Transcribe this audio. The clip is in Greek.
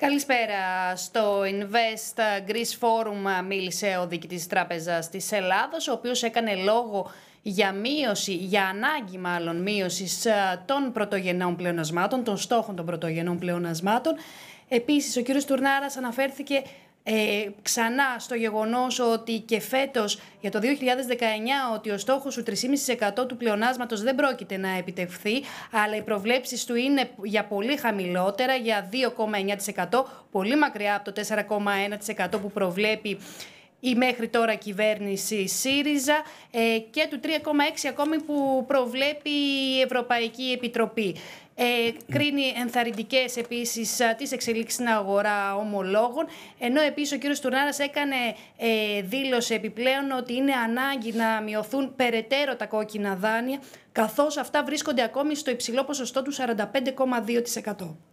Καλησπέρα. Στο Invest Greece Forum μίλησε ο διοικητής τράπεζας της Ελλάδος, ο οποίος έκανε λόγο για μείωση, για ανάγκη μάλλον μείωσης ε, των πρωτογενών πλεονασμάτων, των στόχων των πρωτογενών πλεονασμάτων. Επίσης, ο κύριος Τουρνάρας αναφέρθηκε ε, ξανά στο γεγονός ότι και φέτος για το 2019 ότι ο στόχος του 3,5% του πλεονάσματος δεν πρόκειται να επιτευχθεί αλλά οι προβλέψεις του είναι για πολύ χαμηλότερα, για 2,9% πολύ μακριά από το 4,1% που προβλέπει η μέχρι τώρα κυβέρνηση ΣΥΡΙΖΑ ε, και του 3,6 ακόμη που προβλέπει η Ευρωπαϊκή Επιτροπή. Ε, κρίνει ενθαρρυντικές επίσης τις εξελίξεις στην αγορά ομολόγων. Ενώ επίσης ο κ. Τουρνάρας έκανε ε, δήλωση επιπλέον ότι είναι ανάγκη να μειωθούν περαιτέρω τα κόκκινα δάνεια, καθώς αυτά βρίσκονται ακόμη στο υψηλό ποσοστό του 45,2%.